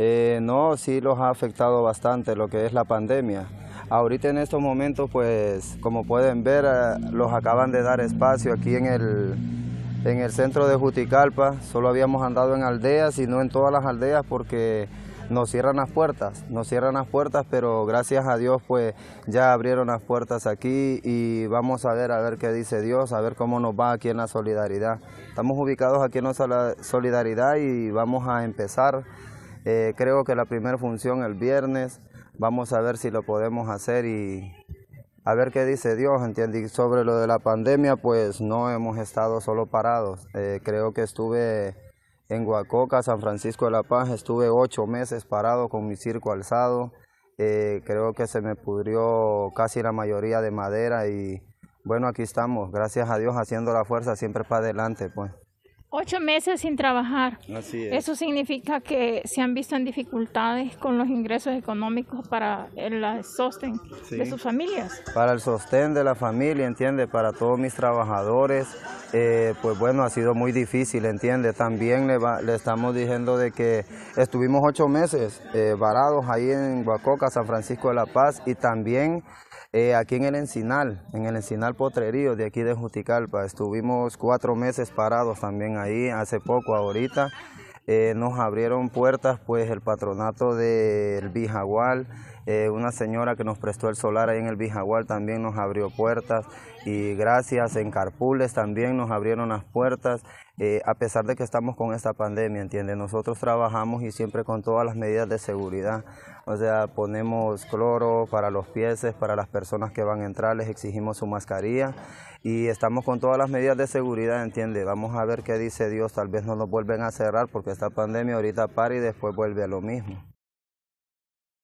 Eh, no, sí los ha afectado bastante lo que es la pandemia. Ahorita en estos momentos, pues, como pueden ver, eh, los acaban de dar espacio aquí en el, en el centro de Juticalpa. Solo habíamos andado en aldeas y no en todas las aldeas porque nos cierran las puertas, nos cierran las puertas, pero gracias a Dios pues ya abrieron las puertas aquí y vamos a ver a ver qué dice Dios, a ver cómo nos va aquí en la solidaridad. Estamos ubicados aquí en la solidaridad y vamos a empezar eh, creo que la primera función el viernes, vamos a ver si lo podemos hacer y a ver qué dice Dios, ¿entiendes? sobre lo de la pandemia, pues no hemos estado solo parados. Eh, creo que estuve en Huacoca, San Francisco de la Paz, estuve ocho meses parado con mi circo alzado. Eh, creo que se me pudrió casi la mayoría de madera y bueno, aquí estamos, gracias a Dios haciendo la fuerza siempre para adelante, pues. Ocho meses sin trabajar. Eso significa que se han visto en dificultades con los ingresos económicos para el sostén de sus familias. Para el sostén de la familia, entiende, para todos mis trabajadores, eh, pues bueno, ha sido muy difícil, entiendes. También le, estamos diciendo de que estuvimos ocho meses eh, varados ahí en Huacoca, San Francisco de la Paz y también eh, aquí en el Encinal, en el Encinal Potrerío de aquí de Juticalpa. Estuvimos cuatro meses parados también ahí, hace poco, ahorita. Eh, nos abrieron puertas pues el patronato del Bijagual, eh, una señora que nos prestó el solar ahí en el Bijagual también nos abrió puertas y gracias en Carpules también nos abrieron las puertas, eh, a pesar de que estamos con esta pandemia, entiende Nosotros trabajamos y siempre con todas las medidas de seguridad, o sea, ponemos cloro para los pies, para las personas que van a entrar, les exigimos su mascarilla y estamos con todas las medidas de seguridad, entiende Vamos a ver qué dice Dios, tal vez no nos vuelven a cerrar porque esta pandemia ahorita para y después vuelve a lo mismo.